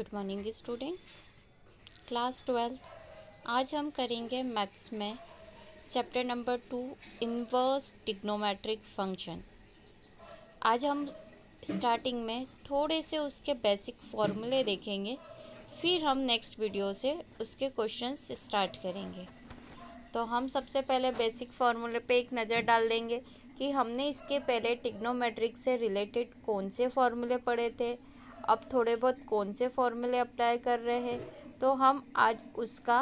good morning student class twelfth आज हम करेंगे मैथ्स में chapter number two inverse trigonometric function आज हम स्टार्टिंग में थोड़े से उसके बेसिक फॉर्मूले देखेंगे फिर हम नेक्स्ट वीडियो से उसके क्वेश्चंस स्टार्ट करेंगे तो हम सबसे पहले बेसिक फार्मूले पे एक नज़र डाल देंगे कि हमने इसके पहले टिग्नोमेट्रिक से रिलेटेड कौन से फार्मूले पढ़े थे अब थोड़े बहुत कौन से फॉर्मूले अप्लाई कर रहे हैं तो हम आज उसका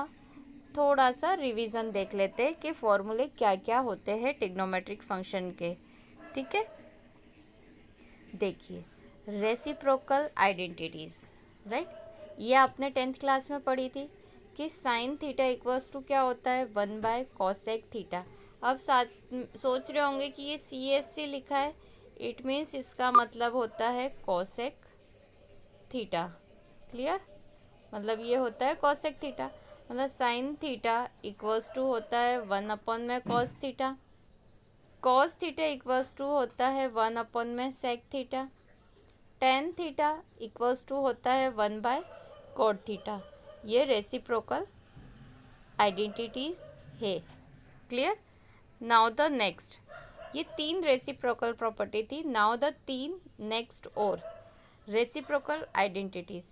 थोड़ा सा रिवीजन देख लेते हैं कि फॉर्मूले क्या क्या होते हैं टिग्नोमेट्रिक फंक्शन के ठीक है देखिए रेसिप्रोकल आइडेंटिटीज़ राइट ये आपने टेंथ क्लास में पढ़ी थी कि साइन थीटा इक्वल्स टू क्या होता है वन बाय कॉसेक थीटा अब साथ सोच रहे होंगे कि ये सी एस सी लिखा है इट मीन्स इसका मतलब होता है कॉसेक थीटा क्लियर मतलब ये होता है कॉसेक थीटा मतलब साइन थीटा इक्वल्स टू होता है वन अपॉन में cos theta cos theta equals to होता है वन अपॉन में sec theta tan theta equals to होता है वन बाय कोड थीटा ये रेसिप्रोकल आइडेंटिटीज है क्लियर नाउ द नेक्स्ट ये तीन रेसिप्रोकल प्रॉपर्टी थी नाउ द तीन नेक्स्ट और reciprocal identities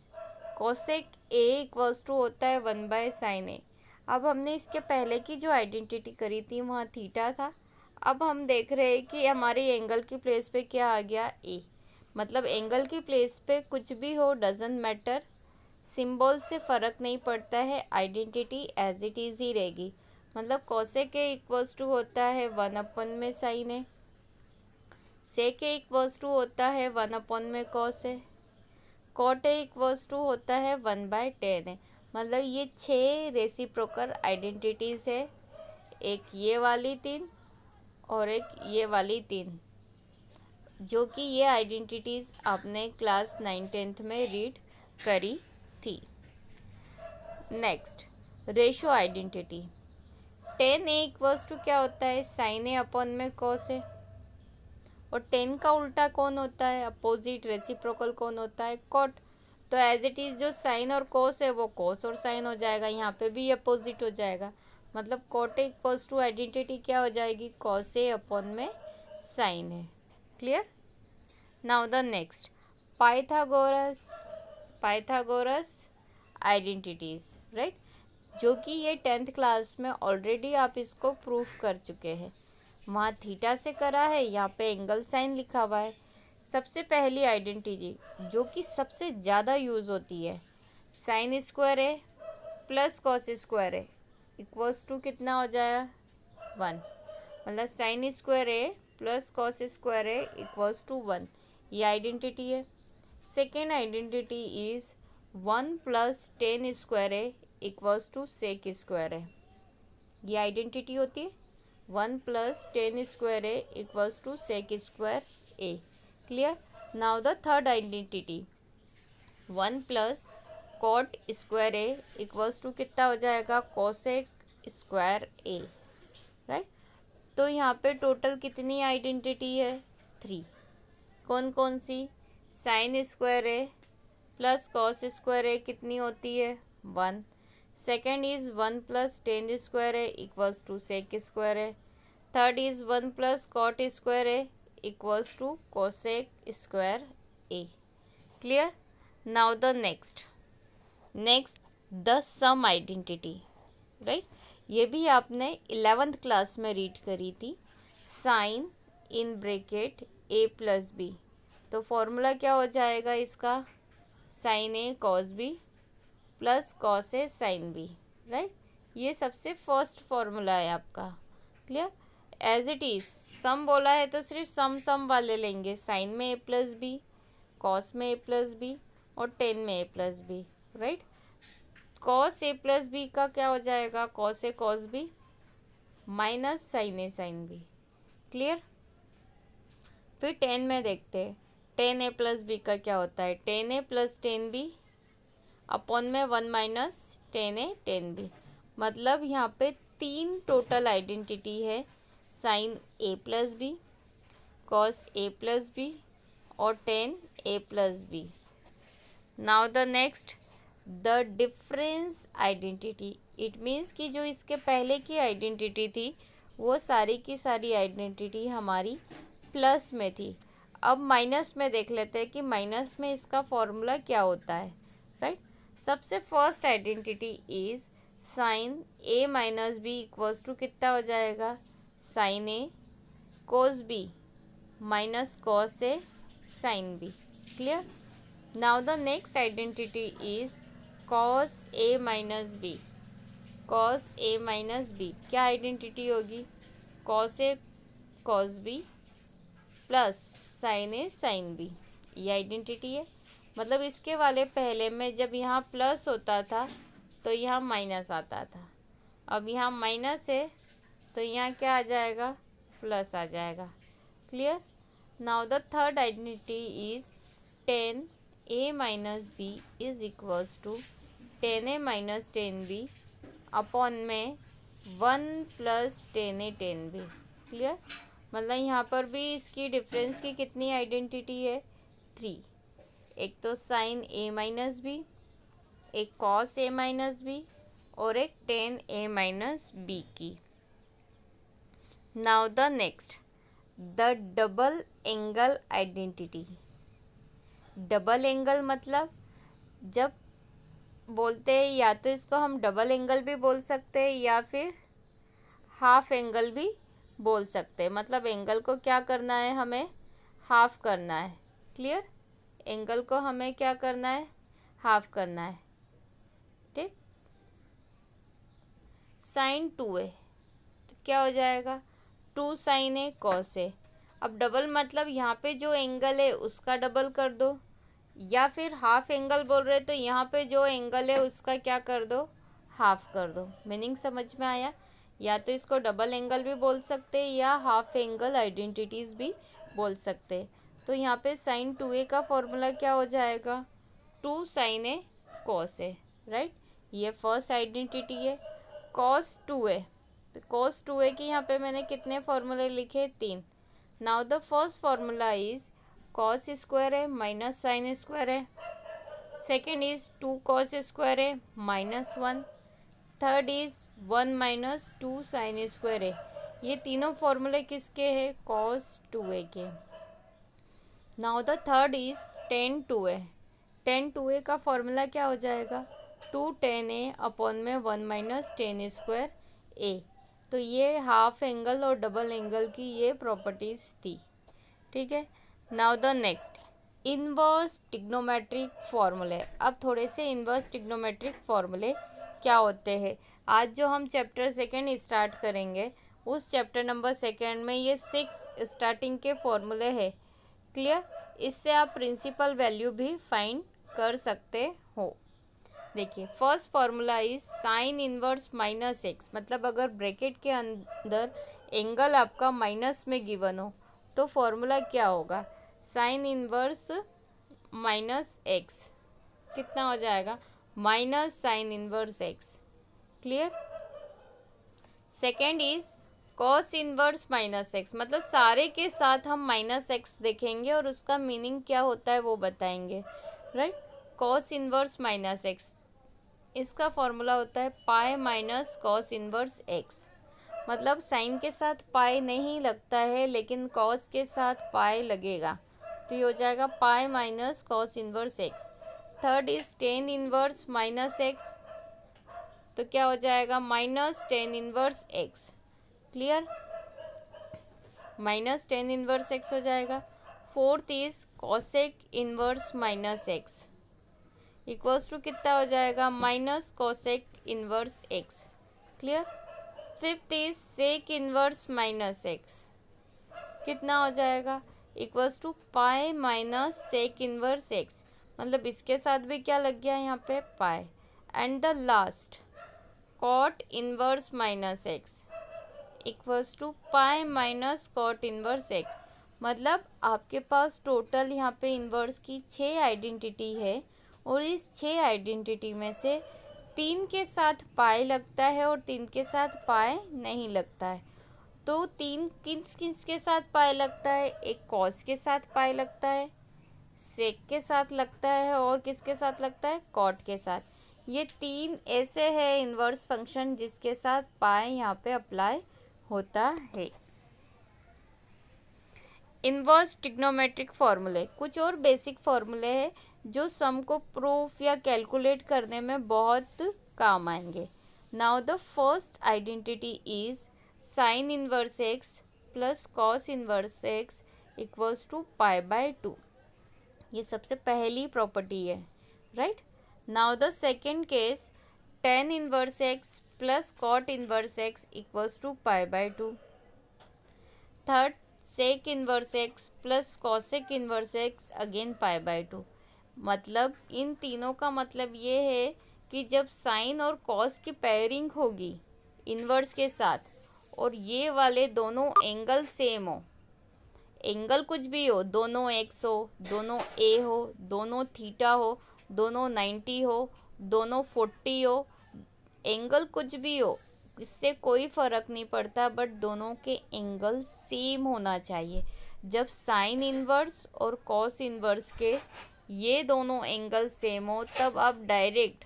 cosec A equals to होता है वन बाय साइन ए अब हमने इसके पहले की जो आइडेंटिटी करी थी वहाँ थीटा था अब हम देख रहे हैं कि हमारे एंगल की प्लेस पे क्या आ गया ए मतलब एंगल की प्लेस पे कुछ भी हो डजेंट मैटर सिंबल से फ़र्क नहीं पड़ता है आइडेंटिटी एज इट इज़ ही रहेगी मतलब कोसेक ए इक्वल्स टू होता है वन अपन में साइन है सेक इक्वल्स टू होता है वन अपॉन में कॉस है कॉट इक्वल्स टू होता है वन बाय टेन है मतलब ये छः रेसिप्रोकर आइडेंटिटीज़ है एक ये वाली तीन और एक ये वाली तीन जो कि ये आइडेंटिटीज़ आपने क्लास नाइन टेंथ में रीड करी थी next ratio identity tan A equals to क्या होता है साइन ए अपॉन में कॉस है और टेन का उल्टा कौन होता है अपोजिट रेसिप्रोकल कौन होता है कॉट तो एज इट इज़ जो साइन और कोस है वो कोस और साइन हो जाएगा यहाँ पे भी अपोजिट हो जाएगा मतलब कॉट इक्वल्स टू आइडेंटिटी क्या हो जाएगी कॉस ए अपॉन में साइन है clear now the next Pythagoras Pythagoras identities right जो कि ये टेंथ क्लास में ऑलरेडी आप इसको प्रूफ कर चुके हैं वहाँ थीटा से करा है यहाँ पे एंगल साइन लिखा हुआ है सबसे पहली आइडेंटिटी जो कि सबसे ज़्यादा यूज़ होती है साइन स्क्वायर है प्लस कॉस स्क्वायर है इक्वल्स टू कितना हो जाएगा वन मतलब साइन स्क्वायर है प्लस कॉस स्क्वायर है इक्वल्स टू वन ये आइडेंटिटी है second identity is one plus tan square है इक्वल्स टू सेक स्क्वायर है ये आइडेंटिटी होती है one plus tan square A equals to sec square A clear now the third identity one plus cot square A equals to कितना हो जाएगा cosec square ए right तो यहाँ पे टोटल कितनी आइडेंटिटी है थ्री कौन कौन सी sine square A plus cos square A कितनी होती है one second is one plus tan square है इक्वल्स टू सेक स्क्वायर है third is one plus cot square है equals to cosec square A clear now the next next the sum identity right ये भी आपने eleventh class में read करी थी sine in bracket A plus B तो formula क्या हो जाएगा इसका sign A cos B plus cos A sine B right ये सबसे फर्स्ट फॉर्मूला है आपका clear as it is sum बोला है तो सिर्फ सम सम वाले लेंगे साइन में ए प्लस बी कॉस में ए प्लस बी और टेन में A plus B right cos A plus B का क्या हो जाएगा cos A cos B minus sine A sine B clear फिर टेन में देखते हैं टेन ए प्लस बी का क्या होता है tan A plus tan B upon में one minus tan A tan B मतलब यहाँ पे तीन टोटल आइडेंटिटी है sine A plus B cos A plus B और tan A plus B now the next the difference identity it means कि जो इसके पहले की आइडेंटिटी थी वो सारी की सारी आइडेंटिटी हमारी प्लस में थी अब माइनस में देख लेते हैं कि माइनस में इसका फॉर्मूला क्या होता है राइट सबसे first identity is sine A minus B equals to कितना हो जाएगा sine A cos B minus cos A sine B clear now the next identity is cos A minus B cos A minus B क्या identity होगी cos A cos B plus sine A sine B ये identity है मतलब इसके वाले पहले में जब यहाँ प्लस होता था तो यहाँ माइनस आता था अब यहाँ माइनस है तो यहाँ क्या आ जाएगा प्लस आ जाएगा clear now the third identity is tan A minus B is equals to tan A minus tan B upon में one plus tan A tan B clear मतलब यहाँ पर भी इसकी डिफरेंस की कितनी आइडेंटिटी है थ्री एक तो साइन ए माइनस बी एक कॉस ए माइनस बी और एक टेन ए माइनस बी की now the next the double angle identity double angle मतलब जब बोलते हैं या तो इसको हम डबल एंगल भी बोल सकते हैं या फिर हाफ एंगल भी बोल सकते हैं मतलब एंगल को क्या करना है हमें हाफ करना है क्लियर एंगल को हमें क्या करना है हाफ करना है ठीक साइन टू ए तो क्या हो जाएगा two sine A cos A अब डबल मतलब यहाँ पे जो एंगल है उसका डबल कर दो या फिर हाफ एंगल बोल रहे तो यहाँ पे जो एंगल है उसका क्या कर दो हाफ कर दो मीनिंग समझ में आया या तो इसको डबल एंगल भी बोल सकते या हाफ एंगल आइडेंटिटीज़ भी बोल सकते तो यहाँ पे साइन टू ए का फॉर्मूला क्या हो जाएगा two sine A cos A right ये फर्स्ट आइडेंटिटी है कॉस टू ए तो कॉस टू ए के यहाँ पे मैंने कितने फॉर्मूले लिखे तीन now the first formula is cos square है माइनस साइन स्क्वायर है second is two cos square है minus one third is one minus two sine square है ये तीनों फॉर्मूले किसके हैं कॉस टू ए के now the third is tan two A tan two A का फॉर्मूला क्या हो जाएगा टू टेन ए अपॉन में one minus tan square A तो ये हाफ एंगल और डबल एंगल की ये प्रॉपर्टीज़ थी ठीक है now the next inverse trigonometric फॉर्मूले अब थोड़े से इनवर्स टिग्नोमेट्रिक फॉर्मूले क्या होते हैं आज जो हम चैप्टर सेकेंड स्टार्ट करेंगे उस चैप्टर नंबर सेकेंड में ये सिक्स स्टार्टिंग के फॉर्मूले हैं क्लियर इससे आप प्रिंसिपल वैल्यू भी फाइंड कर सकते हो देखिए first formula is sine inverse minus x मतलब अगर ब्रैकेट के अंदर एंगल आपका माइनस में गिवन हो तो फॉर्मूला क्या होगा साइन इनवर्स माइनस एक्स कितना हो जाएगा minus sine inverse x clear second is cos inverse minus x मतलब सारे के साथ हम माइनस एक्स देखेंगे और उसका मीनिंग क्या होता है वो बताएंगे right cos inverse minus x इसका फॉर्मूला होता है pi minus cos inverse x मतलब साइन के साथ पाए नहीं लगता है लेकिन कॉस के साथ पाए लगेगा तो ये हो जाएगा pi minus cos inverse x third is tan inverse minus x तो क्या हो जाएगा minus tan inverse x clear minus tan inverse x हो जाएगा fourth is cosec inverse minus x equals to कितना हो जाएगा minus cosec inverse x clear fifth is sec inverse minus x कितना हो जाएगा equals to pi minus sec inverse x मतलब इसके साथ भी क्या लग गया यहाँ पे pi and the last cot inverse minus x equals to pi minus cot inverse x मतलब आपके पास टोटल यहाँ पे इनवर्स की छः आइडेंटिटी है और इस छः आइडेंटिटी में से तीन के साथ पाए लगता है और तीन के साथ पाए नहीं लगता है तो तीन किस किस के साथ पाए लगता है एक कॉस के साथ पाए लगता है सेक के साथ लगता है और किसके साथ लगता है कॉट के साथ ये तीन ऐसे है इन्वर्स फंक्शन जिसके साथ पाए यहाँ पे अप्लाई होता है इन्वर्स टिग्नोमेट्रिक फॉर्मूले कुछ और बेसिक फॉर्मूले हैं जो सम को प्रूफ या कैलकुलेट करने में बहुत काम आएंगे now the first identity is sine inverse x plus cos inverse x equals to pi by two ये सबसे पहली प्रॉपर्टी है right now the second case tan inverse x plus cot inverse x equals to pi by two third sec inverse x plus cosec inverse x again pi by two मतलब इन तीनों का मतलब ये है कि जब साइन और कॉस की पेयरिंग होगी इनवर्स के साथ और ये वाले दोनों एंगल सेम हो एंगल कुछ भी हो दोनों एक्स हो दोनों ए हो दोनों थीटा हो दोनों नाइन्टी हो दोनों फोर्टी हो एंगल कुछ भी हो इससे कोई फ़र्क नहीं पड़ता बट दोनों के एंगल सेम होना चाहिए जब साइन इन्वर्स और कॉस इन्वर्स के ये दोनों एंगल सेम हो तब आप डायरेक्ट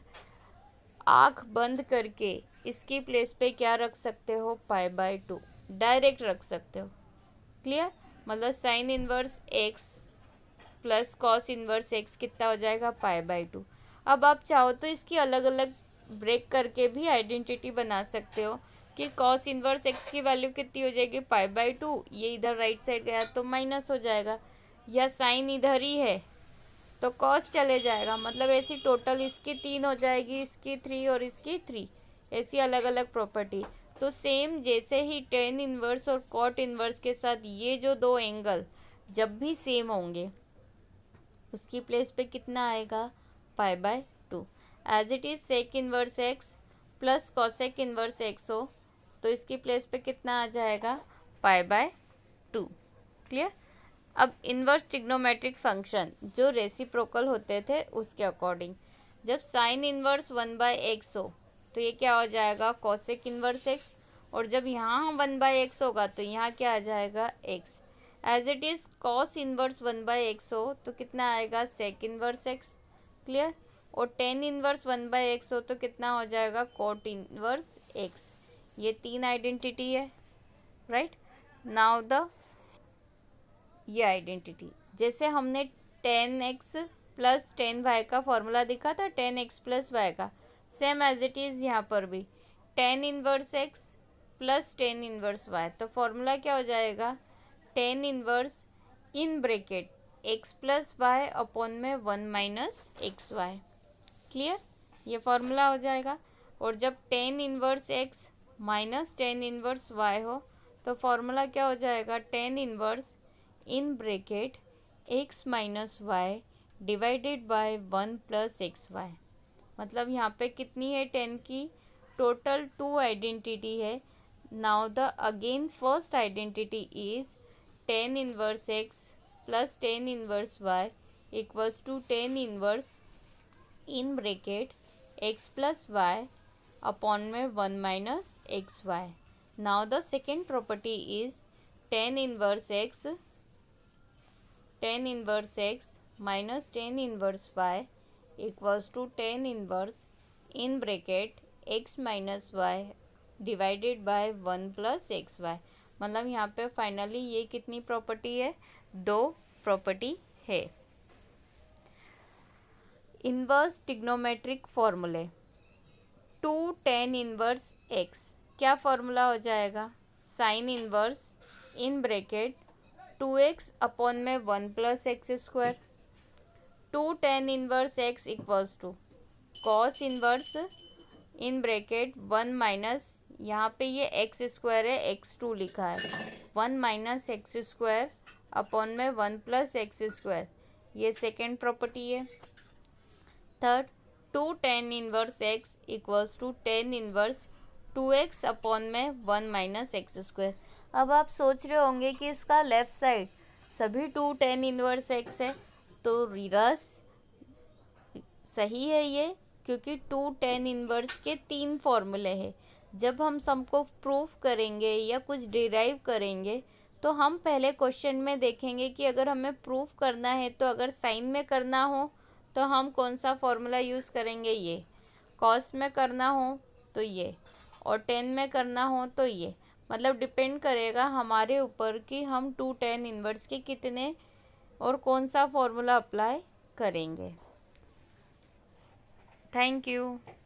आँख बंद करके इसकी प्लेस पे क्या रख सकते हो पाई बाय टू डायरेक्ट रख सकते हो क्लियर मतलब sine inverse x plus cos inverse x कितना हो जाएगा पाई बाय टू अब आप चाहो तो इसकी अलग अलग ब्रेक करके भी आइडेंटिटी बना सकते हो कि कॉस इनवर्स एक्स की वैल्यू कितनी हो जाएगी फाइव बाई टू ये इधर राइट साइड गया तो माइनस हो जाएगा या साइन इधर ही है तो कॉस चले जाएगा मतलब ऐसी टोटल इसकी तीन हो जाएगी इसकी थ्री और इसकी थ्री ऐसी अलग अलग प्रॉपर्टी तो सेम जैसे ही टेन इनवर्स और कॉट इनवर्स के साथ ये जो दो एंगल जब भी सेम होंगे उसकी प्लेस पे कितना आएगा pi by as it is sec inverse x plus cosec inverse x हो तो इसकी प्लेस पे कितना आ जाएगा पाई बाय टू क्लियर अब इनवर्स ट्रिग्नोमेट्रिक फंक्शन जो रेसिप्रोकल होते थे उसके अकॉर्डिंग जब sine inverse one by x हो तो ये क्या हो जाएगा कॉसेक इनवर्स एक्स और जब यहाँ वन बाय एक्स होगा तो यहाँ क्या आ जाएगा x as it is cos inverse one by x हो तो कितना आएगा सेक इनवर्स एक्स क्लियर और tan inverse one by x हो तो कितना हो जाएगा कोट इनवर्स एक्स ये तीन आइडेंटिटी है राइट नाउ द ये आइडेंटिटी जैसे हमने tan x plus tan y का फॉर्मूला दिखा था टेन एक्स प्लस वाई का सेम एज इट इज़ यहाँ पर भी tan inverse x plus tan inverse y तो फॉर्मूला क्या हो जाएगा tan inverse in bracket x plus y upon में one minus x y clear ये फॉर्मूला हो जाएगा और जब tan inverse x minus tan inverse Y हो तो फॉर्मूला क्या हो जाएगा tan inverse in bracket x minus y divided by one plus x y मतलब यहाँ पे कितनी है टेन की टोटल टू आइडेंटिटी है now the again first identity is tan inverse x plus tan inverse y equals to tan inverse in bracket x plus y upon में one minus x y now the second property is tan inverse x tan inverse x minus tan inverse y equals to tan inverse in bracket x minus y divided by one plus x y मतलब यहाँ पे finally ये कितनी property है दो property है inverse trigonometric फॉर्मूले two tan inverse x क्या फॉर्मूला हो जाएगा sin inverse in bracket two x upon में one plus x square two tan inverse x equals to cos inverse in bracket one minus यहाँ पे ये x square है x two लिखा है one minus x square upon में one plus x square ये second property है third two tan inverse x equals to tan inverse two x upon में वन माइनस एक्स स्क्वायर अब आप सोच रहे होंगे कि इसका लेफ़्ट साइड सभी टू टेन इनवर्स एक्स है तो रिवर्स सही है ये क्योंकि टू टेन इनवर्स के तीन फॉर्मूले हैं जब हम सबको प्रूफ करेंगे या कुछ डिराइव करेंगे तो हम पहले क्वेश्चन में देखेंगे कि अगर हमें प्रूफ करना है तो अगर साइन में करना हो तो हम कौन सा फॉर्मूला यूज़ करेंगे ये कॉस में करना हो तो ये और टेन में करना हो तो ये मतलब डिपेंड करेगा हमारे ऊपर कि हम टू टेन इन्वर्स के कितने और कौन सा फॉर्मूला अप्लाई करेंगे थैंक यू